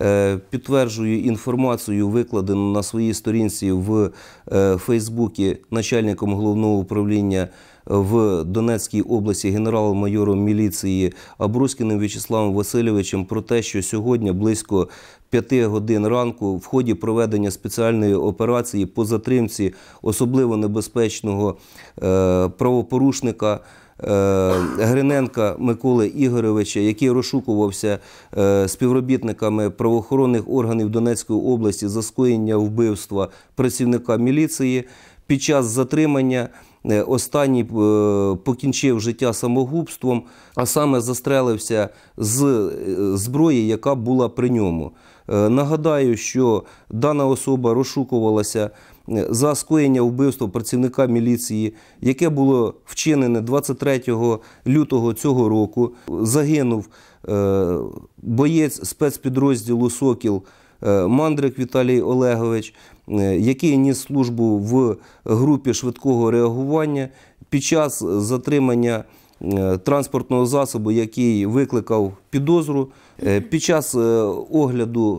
Е, підтверджую інформацію, викладену на своїй сторінці в е, Фейсбуці, начальником головного управління в Донецькій області генерал-майором міліції Абруськіним В'ячеславом Васильовичем про те, що сьогодні близько 5 годин ранку в ході проведення спеціальної операції по затримці особливо небезпечного е, правопорушника. Е, Гриненка Миколи Ігоровича, який розшукувався е, співробітниками правоохоронних органів Донецької області за скоєння вбивства працівника міліції під час затримання. Е, останній е, покінчив життя самогубством, а саме застрелився з е, зброї, яка була при ньому. Нагадаю, що дана особа розшукувалася за скоєння вбивства працівника міліції, яке було вчинене 23 лютого цього року. Загинув боєць спецпідрозділу Сокіл Мандрик Віталій Олегович. Е, який ніс службу в групі швидкого реагування під час затримання. Е, транспортного засобу, який викликав підозру, е, під час огляду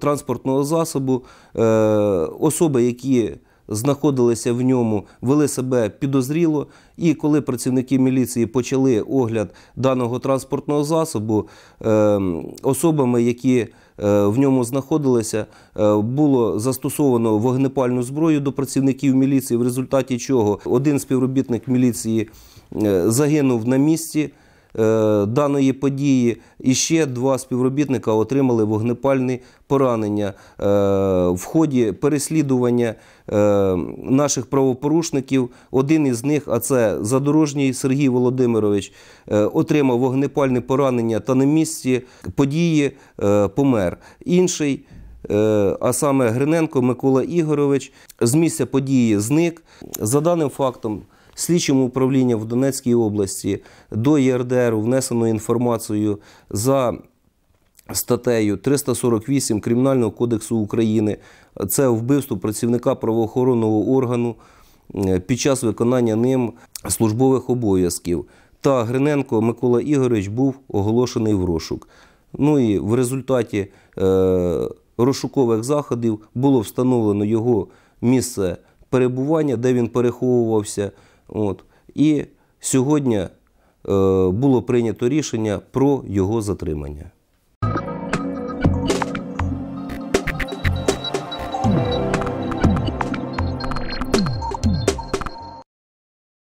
транспортного засобу особи, які знаходилися в ньому, вели себе підозріло. І коли працівники міліції почали огляд даного транспортного засобу, ем, особами, які е, в ньому знаходилися, е, було застосовано вогнепальну зброю до працівників міліції, в результаті чого один співробітник міліції е, загинув на місці. Е, даної події і ще два співробітника отримали вогнепальні поранення е, в ході переслідування е, наших правопорушників. Один із них, а це задорожній Сергій Володимирович, отримав вогнепальне поранення та на місці події помер. Інший а саме Гриненко Микола Ігорович з місця події зник за даним фактом слідчим управлінням в Донецькій області до ЄРДР внесено інформацію за статтею 348 Кримінального кодексу України. Це вбивство працівника правоохоронного органу під час виконання ним службових обов'язків. Та Гриненко Микола Ігорович був оголошений в розшук. Ну і в результаті е, розшукових заходів було встановлено його місце перебування, де він переховувався. От. І сьогодні е, було прийнято рішення про його затримання.